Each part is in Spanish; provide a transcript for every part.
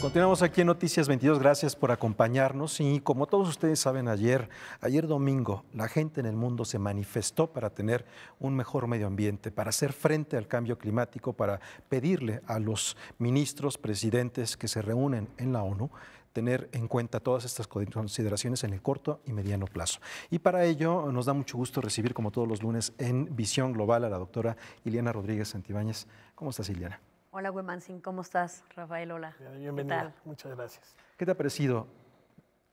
Continuamos aquí en Noticias 22, gracias por acompañarnos y como todos ustedes saben ayer, ayer domingo, la gente en el mundo se manifestó para tener un mejor medio ambiente, para hacer frente al cambio climático, para pedirle a los ministros, presidentes que se reúnen en la ONU tener en cuenta todas estas consideraciones en el corto y mediano plazo. Y para ello nos da mucho gusto recibir, como todos los lunes, en Visión Global a la doctora Iliana Rodríguez Santibáñez. ¿Cómo estás, Iliana? Hola, Weimansin, ¿cómo estás? Rafael, hola. Bienvenido, muchas gracias. ¿Qué te ha parecido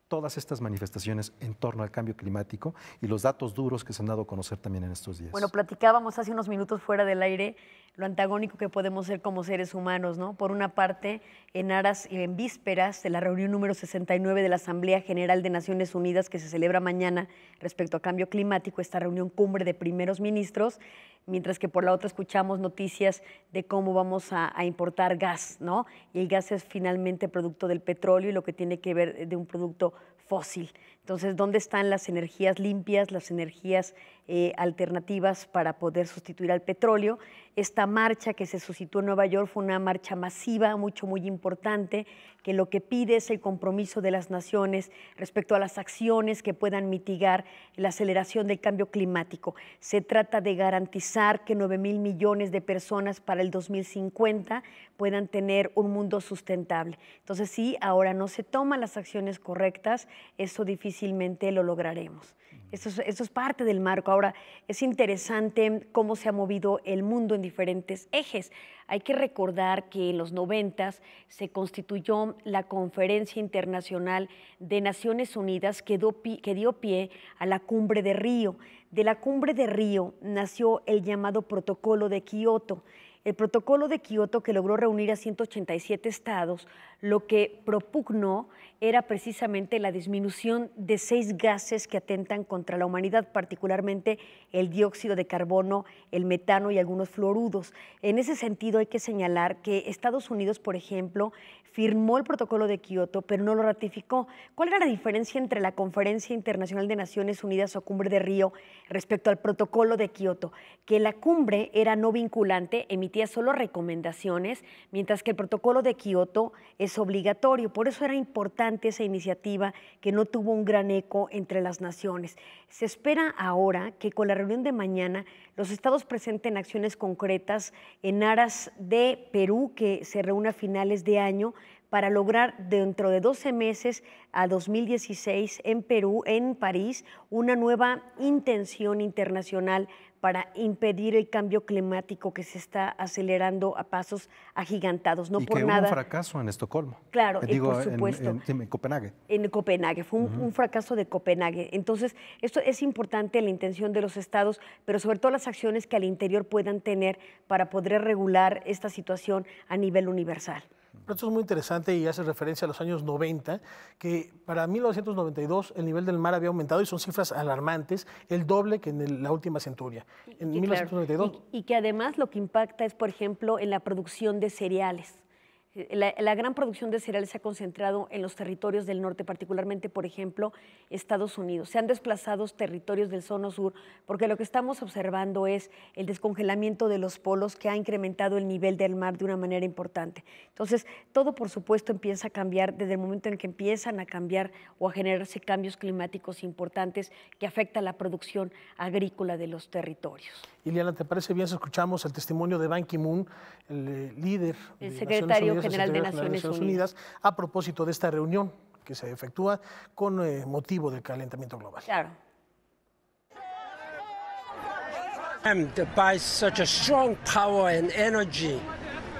todas estas manifestaciones en torno al cambio climático y los datos duros que se han dado a conocer también en estos días? Bueno, platicábamos hace unos minutos fuera del aire lo antagónico que podemos ser como seres humanos, ¿no? Por una parte, en aras y en vísperas de la reunión número 69 de la Asamblea General de Naciones Unidas que se celebra mañana respecto a cambio climático, esta reunión cumbre de primeros ministros, mientras que por la otra escuchamos noticias de cómo vamos a, importar gas, ¿no? Y el gas es finalmente producto del petróleo y lo que tiene que ver de un producto fósil. Entonces, ¿dónde están las energías limpias, las energías eh, alternativas para poder sustituir al petróleo? Esta marcha que se suscitó en Nueva York fue una marcha masiva, mucho, muy importante, que lo que pide es el compromiso de las naciones respecto a las acciones que puedan mitigar la aceleración del cambio climático. Se trata de garantizar que 9 mil millones de personas para el 2050 puedan tener un mundo sustentable. Entonces, sí, ahora no se toman las acciones correctas, eso difícil difícilmente lo lograremos. Eso es, parte del marco. Ahora, es interesante cómo se ha movido el mundo en diferentes ejes. Hay que recordar que en los 90 se constituyó la Conferencia Internacional de Naciones Unidas que, que dio pie a la Cumbre de Río. De la Cumbre de Río nació el llamado Protocolo de Kioto el protocolo de Kioto, que logró reunir a 187 estados, lo que propugnó era precisamente la disminución de seis gases que atentan contra la humanidad, particularmente el dióxido de carbono, el metano y algunos fluorudos. En ese sentido, hay que señalar que Estados Unidos, por ejemplo, firmó el protocolo de Kioto, pero no lo ratificó. ¿Cuál era la diferencia entre la Conferencia Internacional de Naciones Unidas o Cumbre de Río respecto al protocolo de Kioto? Que la cumbre era no vinculante, solo recomendaciones, mientras que el protocolo de Kioto es obligatorio. Por eso era importante esa iniciativa que no tuvo un gran eco entre las naciones. Se espera ahora que con la reunión de mañana los estados presenten acciones concretas en aras de Perú, que se reúne a finales de año para lograr dentro de 12 meses a 2016 en Perú, en París, una nueva intención internacional para impedir el cambio climático que se está acelerando a pasos agigantados. No por un fracaso en Estocolmo. Claro, En, Copenhague. En Copenhague, fue un, fracaso de Copenhague. Entonces, esto es importante la intención de los estados, pero sobre todo las acciones que al interior puedan tener para poder regular esta situación a nivel universal. Pero esto es muy interesante y hace referencia a los años 90, que para 1992 el nivel del mar había aumentado y son cifras alarmantes, el doble que en la última centuria, en 1992. y que además lo que impacta es, por ejemplo, en la producción de cereales. La, gran producción de cereales se ha concentrado en los territorios del norte, particularmente, por ejemplo, Estados Unidos. Se han desplazado territorios del zono Sur, porque lo que estamos observando es el descongelamiento de los polos que ha incrementado el nivel del mar de una manera importante. Entonces, todo, por supuesto, empieza a cambiar desde el momento en que empiezan a cambiar o a generarse cambios climáticos importantes que afectan la producción agrícola de los territorios. Liliana, ¿te parece bien si escuchamos el testimonio de Ban Ki-moon, el eh, líder de secretario Naciones Unidas, general de Naciones, Unidas, a propósito de esta reunión que se efectúa con eh, motivo del calentamiento global? Claro. By such a strong power and energy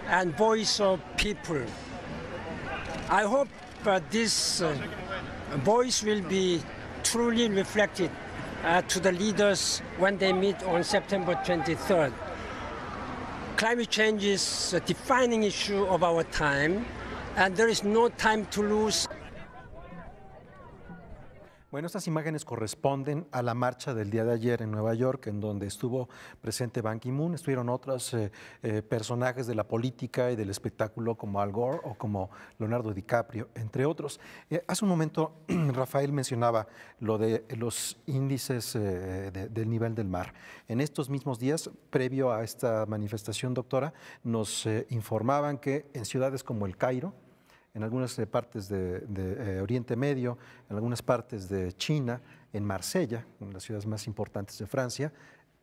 and voice of people, I hope uh, this uh, voice will be truly reflected uh, to the leaders when they meet on September 23rd. Climate change is a defining issue of our time, and there is no time to lose Bueno, estas imágenes corresponden a la marcha del día de ayer en Nueva York, en donde estuvo presente Ban Ki-moon, estuvieron otros eh, eh, personajes de la política y del espectáculo como Al Gore o como Leonardo DiCaprio, entre otros. Eh, hace un momento Rafael mencionaba lo de los índices del nivel del mar. En estos mismos días, previo a esta manifestación, doctora, nos informaban que en ciudades como El Cairo, en algunas eh, partes de, eh, Oriente Medio, en algunas partes de China, en Marsella, una de las ciudades más importantes de Francia,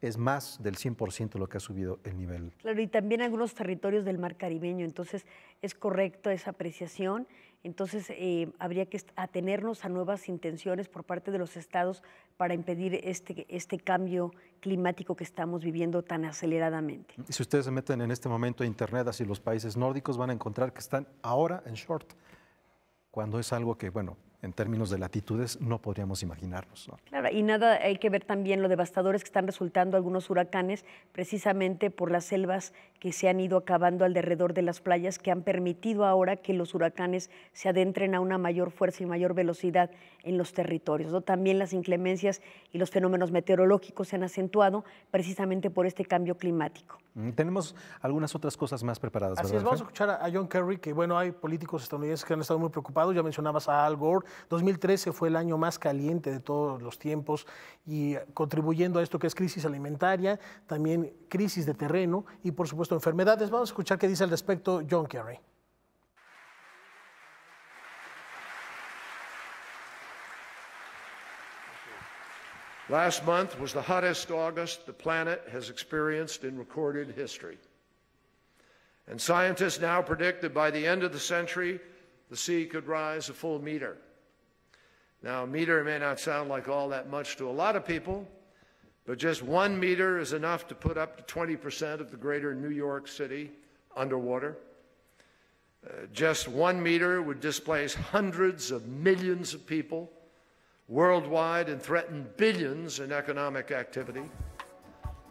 es más del 100% lo que ha subido el nivel. Claro, y también algunos territorios del mar caribeño, entonces es correcta esa apreciación, entonces eh, habría que atenernos a nuevas intenciones por parte de los estados para impedir este, este cambio climático que estamos viviendo tan aceleradamente. si ustedes se meten en este momento a Internet, así los países nórdicos van a encontrar que están ahora en short, cuando es algo que, bueno, en términos de latitudes no podríamos imaginarnos. Claro, y nada, hay que ver también lo devastadores que están resultando algunos huracanes precisamente por las selvas que se han ido acabando alrededor de las playas que han permitido ahora que los huracanes se adentren a una mayor fuerza y mayor velocidad en los territorios. También las inclemencias y los fenómenos meteorológicos se han acentuado precisamente por este cambio climático. Mm, tenemos algunas otras cosas más preparadas. vamos a escuchar a John Kerry, que bueno, hay políticos estadounidenses que han estado muy preocupados, ya mencionabas a Al Gore, 2013 fue el año más caliente de todos los tiempos y contribuyendo a esto que es crisis alimentaria, también crisis de terreno y por supuesto enfermedades. Vamos a escuchar qué dice al respecto John Kerry. Last month was the hottest August the planet has experienced in recorded history. And scientists now predict that by the end of the century, the sea could rise a full meter. Now, a meter may not sound like all that much to a lot of people, but just one meter is enough to put up to 20% of the greater New York City underwater. Uh, just one meter would displace hundreds of millions of people worldwide and threaten billions in economic activity.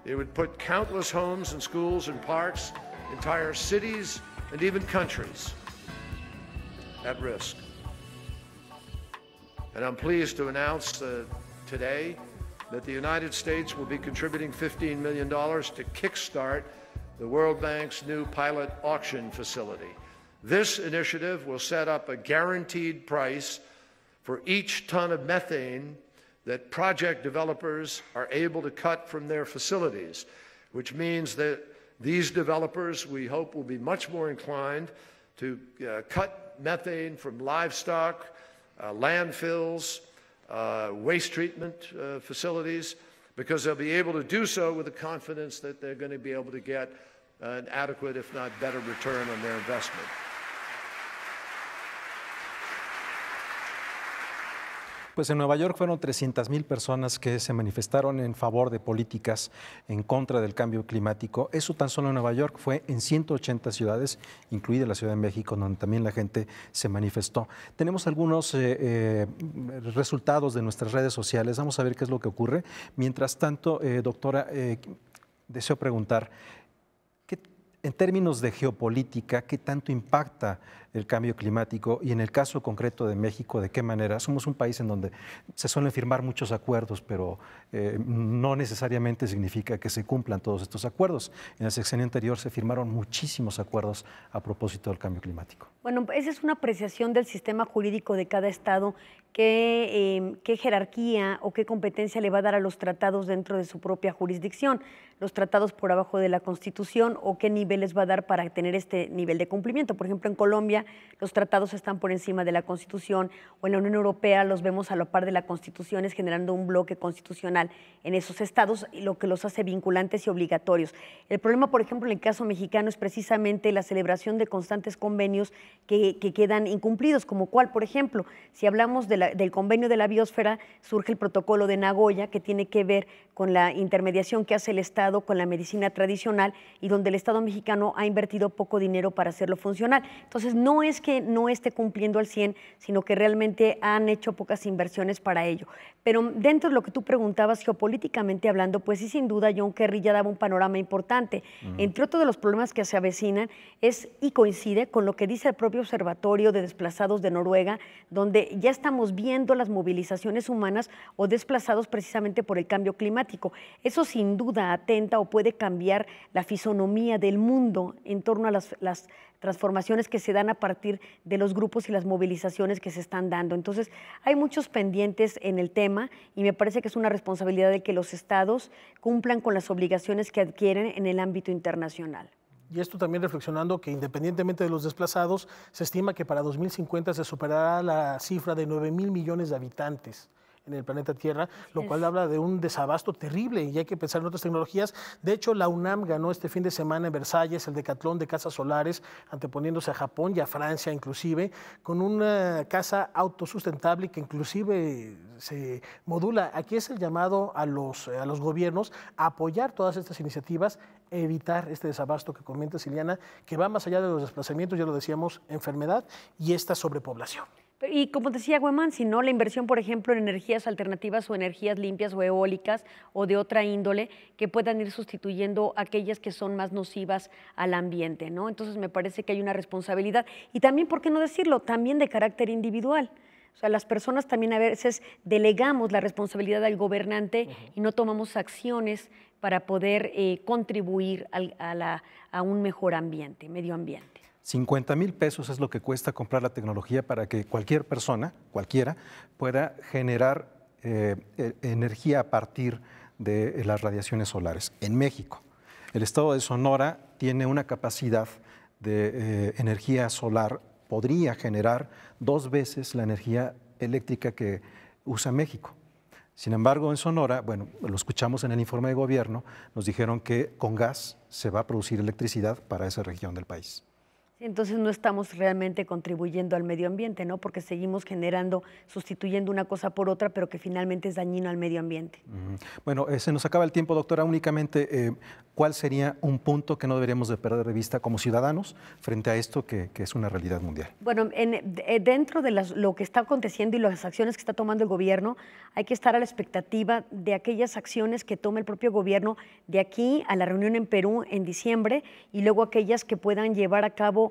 It would put countless homes and schools and parks, entire cities, and even countries at risk. And I'm pleased to announce uh, today that the United States will be contributing $15 million to kickstart the World Bank's new pilot auction facility. This initiative will set up a guaranteed price for each ton of methane that project developers are able to cut from their facilities, which means that these developers, we hope, will be much more inclined to uh, cut methane from livestock, uh, landfills, uh, waste treatment uh, facilities, because they'll be able to do so with the confidence that they're going to be able to get an adequate, if not better, return on their investment. Pues en Nueva York fueron 300.000 personas que se manifestaron en favor de políticas en contra del cambio climático. Eso tan solo en Nueva York fue en 180 ciudades, incluida la Ciudad de México, donde también la gente se manifestó. Tenemos algunos eh, eh, resultados de nuestras redes sociales. Vamos a ver qué es lo que ocurre. Mientras tanto, eh, doctora, deseo preguntar, en términos de geopolítica, ¿qué tanto impacta el cambio climático y en el caso concreto de México, de qué manera. Somos un país en donde se suelen firmar muchos acuerdos, pero eh, no necesariamente significa que se cumplan todos estos acuerdos. En la sección anterior se firmaron muchísimos acuerdos a propósito del cambio climático. Bueno, esa es una apreciación del sistema jurídico de cada Estado. Em, qué jerarquía o qué competencia le va a dar a los tratados dentro de su propia jurisdicción? ¿Los tratados por abajo de la Constitución o qué niveles va a dar para tener este nivel de cumplimiento? Por ejemplo, en Colombia los tratados están por encima de la Constitución o en la Unión Europea los vemos a la par de las constituciones generando un bloque constitucional en esos estados, lo que los hace vinculantes y obligatorios. El problema, por ejemplo, en el caso mexicano es precisamente la celebración de constantes convenios que, quedan incumplidos, como cual, por ejemplo, si hablamos del convenio de la biosfera, surge el protocolo de Nagoya que tiene que ver con la intermediación que hace el Estado con la medicina tradicional y donde el Estado mexicano ha invertido poco dinero para hacerlo funcional. Entonces, no no es que no esté cumpliendo al 100, sino que realmente han hecho pocas inversiones para ello. Pero dentro de lo que tú preguntabas, geopolíticamente hablando, pues sí, sin duda, John Kerry ya daba un panorama importante. Entre otros de los problemas que se avecinan es y coincide con lo que dice el propio Observatorio de Desplazados de Noruega, donde ya estamos viendo las movilizaciones humanas o desplazados precisamente por el cambio climático. Eso sin duda atenta o puede cambiar la fisonomía del mundo en torno a las transformaciones que se dan a partir de los grupos y las movilizaciones que se están dando. Entonces, hay muchos pendientes en el tema y me parece que es una responsabilidad de que los estados cumplan con las obligaciones que adquieren en el ámbito internacional. Y esto también reflexionando que independientemente de los desplazados, se estima que para 2050 se superará la cifra de 9 mil millones de habitantes en el planeta Tierra, lo cual habla de un desabasto terrible y hay que pensar en otras tecnologías. De hecho, la UNAM ganó este fin de semana en Versalles el decatlón de casas solares, anteponiéndose a Japón y a Francia inclusive, con una casa autosustentable que inclusive se modula. Aquí es el llamado a los, a los gobiernos a apoyar todas estas iniciativas, evitar este desabasto que comenta Siliana, que va más allá de los desplazamientos, ya lo decíamos, enfermedad y esta sobrepoblación. Y como decía Guemán, si no, la inversión, por ejemplo, en energías alternativas o energías limpias o eólicas o de otra índole que puedan ir sustituyendo aquellas que son más nocivas al ambiente, ¿no? Entonces me parece que hay una responsabilidad y también, ¿por qué no decirlo? También de carácter individual. O sea, las personas también a veces delegamos la responsabilidad al gobernante y no tomamos acciones para poder eh, contribuir a, a un mejor ambiente, medio ambiente. 50 mil pesos es lo que cuesta comprar la tecnología para que cualquier persona, cualquiera, pueda generar eh, e-, energía a partir de eh, las radiaciones solares en México. El estado de Sonora tiene una capacidad de eh, energía solar, podría generar dos veces la energía eléctrica que usa México. Sin embargo, en Sonora, bueno, lo escuchamos en el informe de gobierno, nos dijeron que con gas se va a producir electricidad para esa región del país entonces no estamos realmente contribuyendo al medio ambiente, ¿no? Porque seguimos generando, sustituyendo una cosa por otra, pero que finalmente es dañino al medio ambiente. Bueno, eh, se nos acaba el tiempo, doctora. Únicamente, eh, ¿cuál sería un punto que no deberíamos de perder de vista como ciudadanos frente a esto que, es una realidad mundial? Bueno, en, eh, dentro de lo que está aconteciendo y las acciones que está tomando el gobierno, hay que estar a la expectativa de aquellas acciones que tome el propio gobierno de aquí a la reunión en Perú en diciembre y luego aquellas que puedan llevar a cabo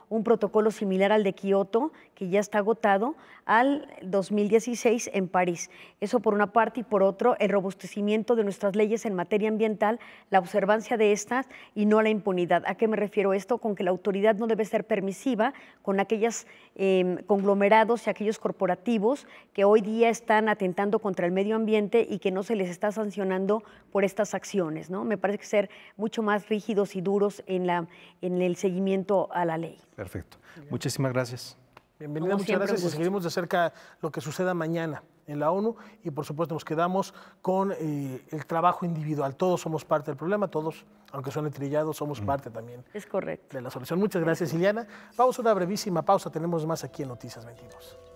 un protocolo similar al de Kioto, que ya está agotado, al 2016 en París. Eso por una parte y por otro, el robustecimiento de nuestras leyes en materia ambiental, la observancia de estas y no la impunidad. ¿A qué me refiero esto? Con que la autoridad no debe ser permisiva con aquellos em, conglomerados y aquellos corporativos que hoy día están atentando contra el medio ambiente y que no se les está sancionando por estas acciones. ¿no? Me parece que ser mucho más rígidos y duros en, la, en el seguimiento a la ley. Perfecto. Muchísimas gracias. Bienvenida, muchas gracias y pues. seguiremos de cerca lo que suceda mañana en la ONU y por supuesto nos quedamos con eh, el trabajo individual. Todos somos parte del problema, todos, aunque son trillado, somos parte también. Es correcto. De la solución. Muchas gracias, Ileana. Vamos a una brevísima pausa, tenemos más aquí en Noticias 22.